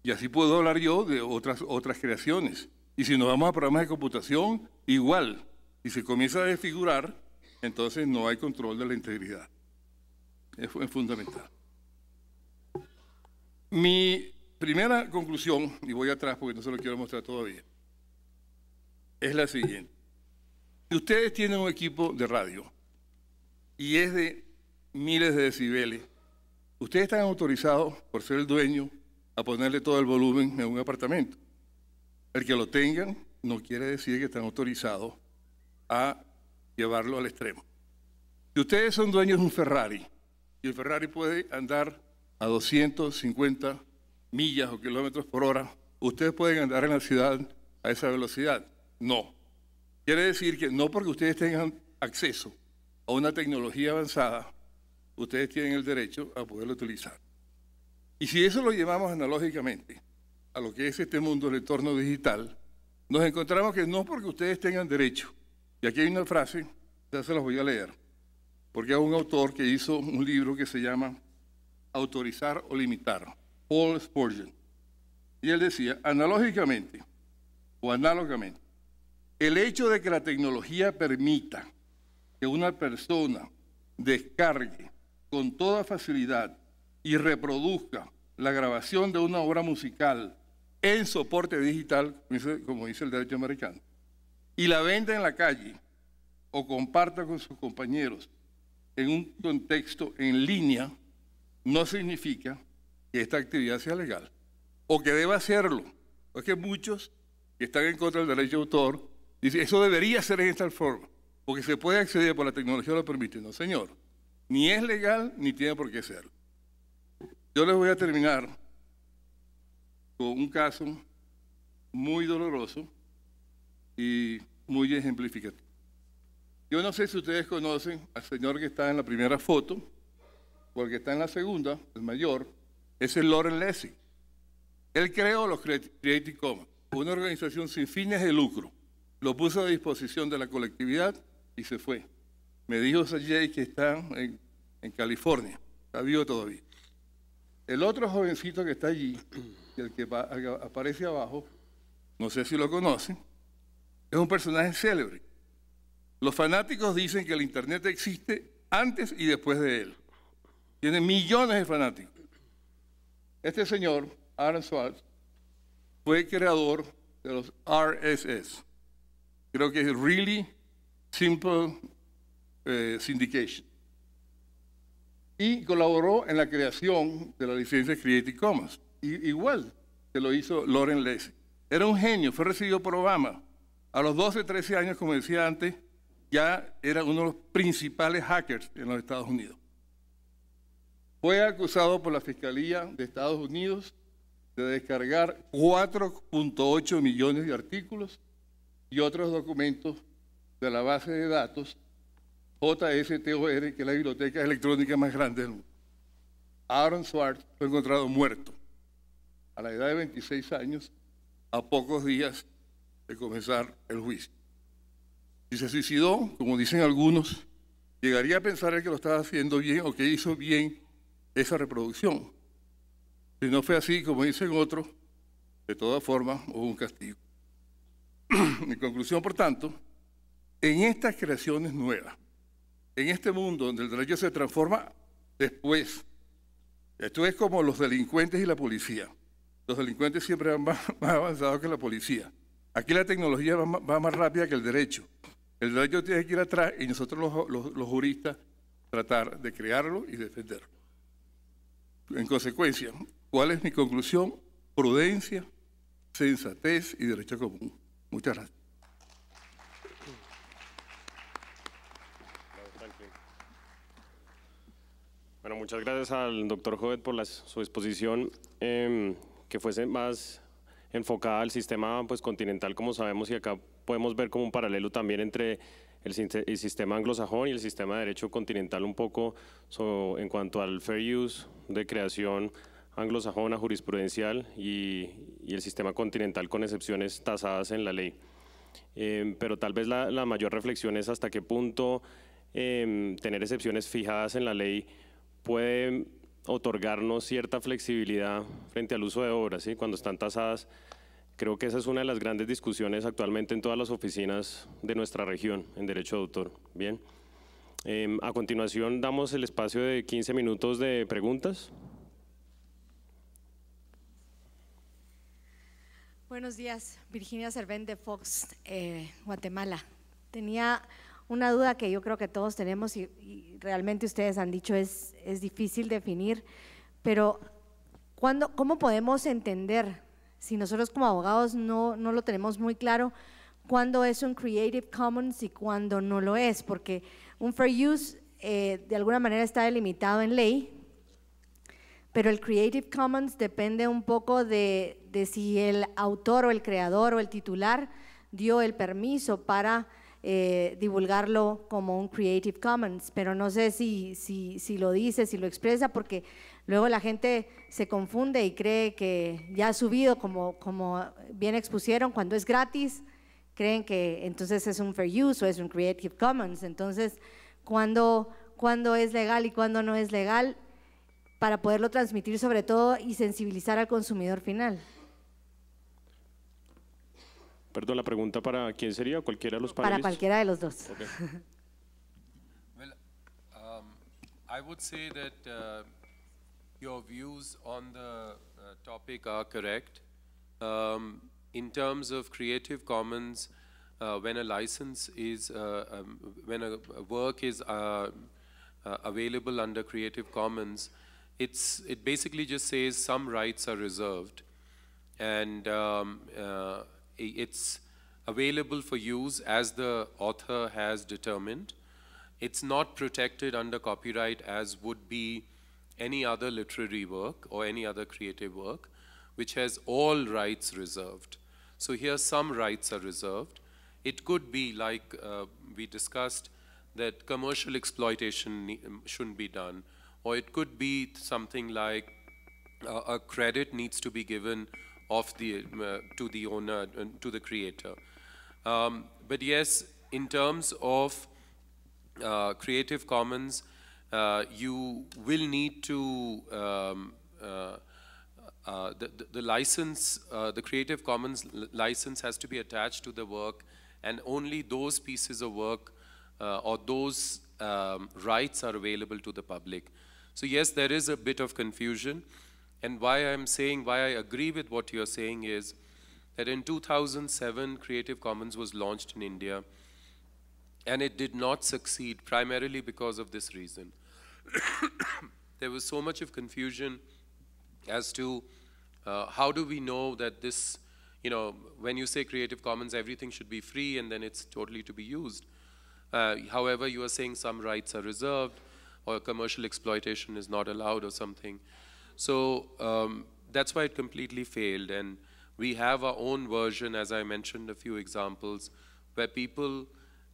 Y así puedo hablar yo de otras, otras creaciones. Y si nos vamos a programas de computación, igual. y se comienza a desfigurar, entonces no hay control de la integridad. Es, es fundamental. Mi primera conclusión, y voy atrás porque no se lo quiero mostrar todavía, es la siguiente. Si Ustedes tienen un equipo de radio y es de miles de decibeles. Ustedes están autorizados por ser el dueño a ponerle todo el volumen en un apartamento. El que lo tengan no quiere decir que están autorizados a llevarlo al extremo. Si ustedes son dueños de un Ferrari y el Ferrari puede andar a 250 millas o kilómetros por hora, ustedes pueden andar en la ciudad a esa velocidad. No. Quiere decir que no porque ustedes tengan acceso a una tecnología avanzada, ustedes tienen el derecho a poderlo utilizar. Y si eso lo llevamos analógicamente a lo que es este mundo del entorno digital, nos encontramos que no porque ustedes tengan derecho. Y aquí hay una frase, ya se las voy a leer, porque hay un autor que hizo un libro que se llama Autorizar o Limitar, Paul Spurgeon. Y él decía, analógicamente o análogamente, el hecho de que la tecnología permita que una persona descargue con toda facilidad y reproduzca la grabación de una obra musical en soporte digital, como dice el derecho americano, y la venda en la calle o comparta con sus compañeros en un contexto en línea, no significa que esta actividad sea legal o que deba hacerlo. Es que muchos que están en contra del derecho de autor Dice, eso debería ser en esta forma, porque se puede acceder, por la tecnología lo permite. No, señor, ni es legal ni tiene por qué serlo. Yo les voy a terminar con un caso muy doloroso y muy ejemplificativo. Yo no sé si ustedes conocen al señor que está en la primera foto, porque está en la segunda, el mayor, es el Loren Lessig. Él creó los Creative Commons, una organización sin fines de lucro lo puso a disposición de la colectividad y se fue. Me dijo Sergey que está en, California, está vivo todavía. El otro jovencito que está allí, [CLEARS THROAT] el que aparece abajo, no sé si lo conocen, es un personaje célebre. Los fanáticos dicen que el Internet existe antes y después de él. Tiene millones de fanáticos. Este señor, Aaron Swartz, fue creador de los RSS. Creo que es Really Simple eh, Syndication. Y colaboró en la creación de la licencia Creative Commons. igual que lo hizo Loren Lessig. Era un genio, fue recibido por Obama. A los 12, 13 años, como decía antes, ya era uno de los principales hackers en los Estados Unidos. Fue acusado por la Fiscalía de Estados Unidos de descargar 4.8 millones de artículos y otros documentos de la base de datos JSTOR, que es la biblioteca electrónica más grande del mundo. Aaron Swartz fue encontrado muerto a la edad de 26 años, a pocos días de comenzar el juicio. Si se suicidó, como dicen algunos, llegaría a pensar que lo estaba haciendo bien o que hizo bien esa reproducción. Si no fue así, como dicen otros, de todas formas hubo un castigo. [CLEARS THROAT] Mi conclusión, por tanto, en estas creaciones nuevas, en este mundo donde el derecho se transforma después, esto es como los delincuentes y la policía. Los delincuentes siempre van más, [LAUGHS] avanzados que la policía. Aquí la tecnología va, más rápida que el derecho. El derecho tiene que ir atrás y nosotros los juristas tratar de crearlo y defenderlo. En consecuencia, ¿cuál es mi conclusión? Prudencia, sensatez y derecho común. Muchas gracias. Bueno, muchas gracias al doctor Jovet por su exposición, em, que fuese más enfocada al sistema pues, continental, como sabemos, y acá podemos ver como un paralelo también entre el, sistema anglosajón y el sistema de derecho continental un poco en cuanto al fair use de creación anglosajona, jurisprudencial y, el sistema continental con excepciones tasadas en la ley. Eh, pero tal vez la, mayor reflexión es hasta qué punto eh, tener excepciones fijadas en la ley puede otorgarnos cierta flexibilidad frente al uso de obras, ¿sí? cuando están tasadas. Creo que esa es una de las grandes discusiones actualmente en todas las oficinas de nuestra región en derecho de autor. Bien. Eh, a continuación damos el espacio de 15 minutos de preguntas. Buenos días, Virginia Servén de Fox, eh, Guatemala. Tenía una duda que yo creo que todos tenemos y, realmente ustedes han dicho es, es difícil definir, pero ¿cuándo, ¿cómo podemos entender, si nosotros como abogados no, lo tenemos muy claro, cuándo es un Creative Commons y cuándo no lo es? Porque un Fair Use eh, de alguna manera está delimitado en ley, pero el Creative Commons depende un poco de, si el autor o el creador o el titular dio el permiso para eh, divulgarlo como un Creative Commons, pero no sé si, si, si, lo dice, si lo expresa, porque luego la gente se confunde y cree que ya ha subido, como, como bien expusieron, cuando es gratis, creen que entonces es un Fair Use o es un Creative Commons. Entonces, cuando, cuando es legal y cuando no es legal, para poderlo transmitir sobre todo y sensibilizar al consumidor final. Perdón, la pregunta para quién sería, cualquiera de los dos? Para cualquiera de los dos. Okay. [LAUGHS] well, um, I would say that uh, your views on the uh, topic are correct. Um, in terms of Creative Commons, uh, when a license is, uh, um, when a, work is uh, uh, available under Creative Commons, it's, it basically just says some rights are reserved and um, uh, it's available for use as the author has determined. It's not protected under copyright as would be any other literary work or any other creative work, which has all rights reserved. So here some rights are reserved. It could be like uh, we discussed that commercial exploitation shouldn't be done or it could be something like uh, a credit needs to be given of the uh, to the owner uh, to the creator. Um, but yes, in terms of uh, Creative Commons, uh, you will need to um, uh, the, the license, the Creative Commons license has to be attached to the work, and only those pieces of work or those um, rights are available to the public. So yes, there is a bit of confusion. And why I'm saying, why I agree with what you're saying is that in 2007, Creative Commons was launched in India and it did not succeed primarily because of this reason. [COUGHS] there was so much of confusion as to uh, how do we know that this, you know, when you say Creative Commons, everything should be free and then it's totally to be used. Uh, however, you are saying some rights are reserved or commercial exploitation is not allowed or something. So um, that's why it completely failed. And we have our own version, as I mentioned a few examples, where people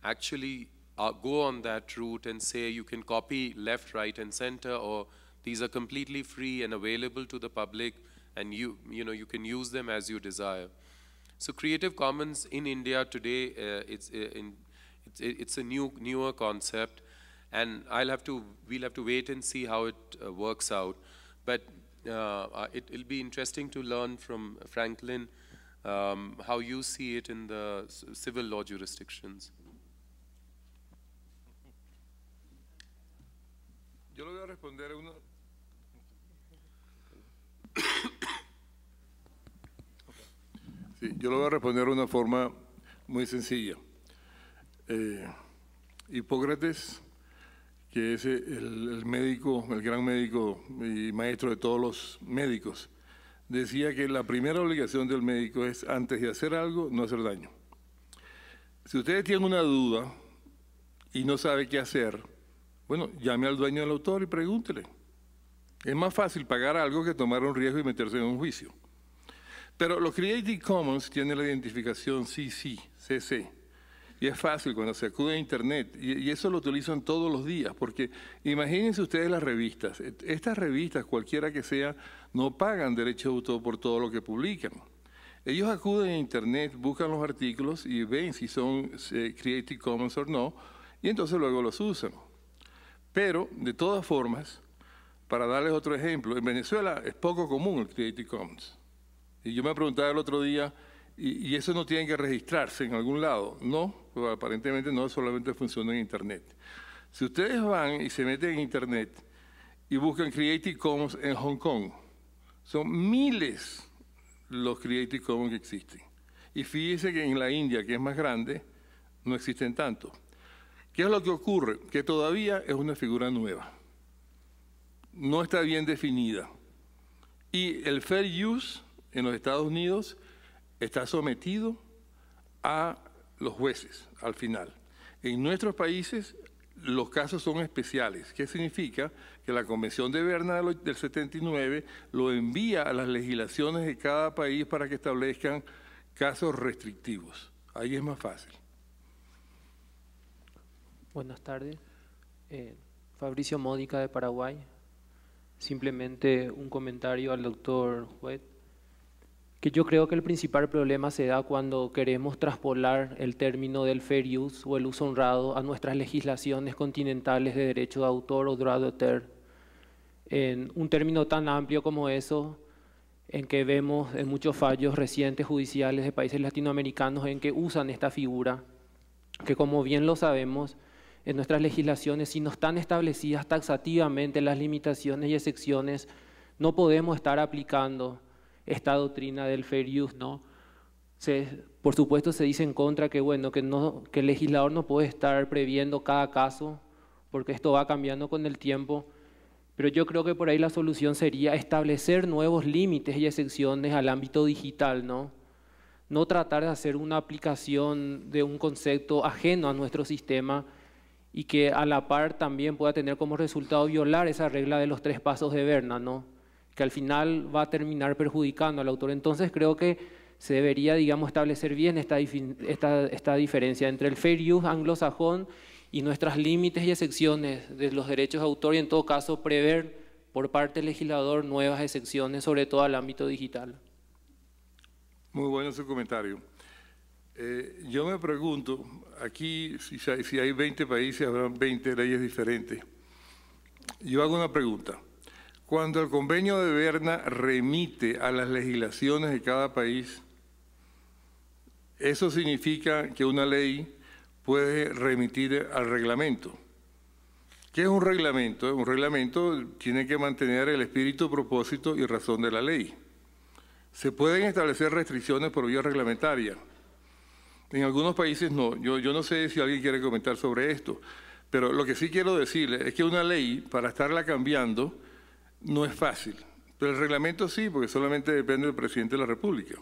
actually uh, go on that route and say you can copy left, right, and center, or these are completely free and available to the public, and you, you, know, you can use them as you desire. So Creative Commons in India today, uh, it's, uh, in, it's, it's a new, newer concept and I'll have to, we'll have to wait and see how it uh, works out. But uh, uh it, will be interesting to learn from Franklin um, how you see it in the civil law jurisdictions. Sí, yo lo voy a responder de una forma muy sencilla. Eh, Hipócrates que es el, médico, el gran médico y maestro de todos los médicos, decía que la primera obligación del médico es, antes de hacer algo, no hacer daño. Si ustedes tienen una duda y no sabe qué hacer, bueno, llame al dueño del autor y pregúntele. Es más fácil pagar algo que tomar un riesgo y meterse en un juicio. Pero los Creative Commons tienen la identificación CC, CC, y es fácil cuando se acude a Internet. Y, eso lo utilizan todos los días, porque imagínense ustedes las revistas. Estas revistas, cualquiera que sea, no pagan derecho de autor por todo lo que publican. Ellos acuden a Internet, buscan los artículos y ven si son eh, Creative Commons o no, y entonces luego los usan. Pero, de todas formas, para darles otro ejemplo, en Venezuela es poco común el Creative Commons. Y yo me preguntaba el otro día, y, eso no tiene que registrarse en algún lado, ¿no? Pero pues, aparentemente no solamente funciona en Internet. Si ustedes van y se meten en Internet y buscan Creative Commons en Hong Kong, son miles los Creative Commons que existen. Y fíjense que en la India, que es más grande, no existen tanto. ¿Qué es lo que ocurre? Que todavía es una figura nueva. No está bien definida. Y el fair use en los Estados Unidos está sometido a los jueces al final. En nuestros países los casos son especiales. ¿Qué significa? Que la Convención de Berna del 79 lo envía a las legislaciones de cada país para que establezcan casos restrictivos. Ahí es más fácil. Buenas tardes. Eh, Fabricio Módica de Paraguay. Simplemente un comentario al doctor Huet que yo creo que el principal problema se da cuando queremos traspolar el término del fair use o el uso honrado a nuestras legislaciones continentales de derecho de autor o droit d'auteur. En un término tan amplio como eso, en que vemos en muchos fallos recientes judiciales de países latinoamericanos en que usan esta figura, que como bien lo sabemos, en nuestras legislaciones, si no están establecidas taxativamente las limitaciones y excepciones, no podemos estar aplicando esta doctrina del fair use, ¿no? por supuesto se dice en contra que, bueno, que, no, que el legislador no puede estar previendo cada caso, porque esto va cambiando con el tiempo, pero yo creo que por ahí la solución sería establecer nuevos límites y excepciones al ámbito digital, ¿no? No tratar de hacer una aplicación de un concepto ajeno a nuestro sistema y que a la par también pueda tener como resultado violar esa regla de los tres pasos de Berna, ¿no? que al final va a terminar perjudicando al autor. Entonces creo que se debería, digamos, establecer bien esta, diferencia entre el fair use anglosajón y nuestras límites y excepciones de los derechos de autor y en todo caso prever por parte del legislador nuevas excepciones, sobre todo al ámbito digital. Muy bueno su comentario. Eh, yo me pregunto, aquí si hay 20 países habrán 20 leyes diferentes. Yo hago una pregunta. Cuando el convenio de Berna remite a las legislaciones de cada país, eso significa que una ley puede remitir al reglamento. ¿Qué es un reglamento? Un reglamento tiene que mantener el espíritu, propósito y razón de la ley. Se pueden establecer restricciones por vía reglamentaria. En algunos países no. Yo, no sé si alguien quiere comentar sobre esto, pero lo que sí quiero decirle es que una ley, para estarla cambiando, no es fácil, pero el reglamento sí, porque solamente depende del presidente de la República.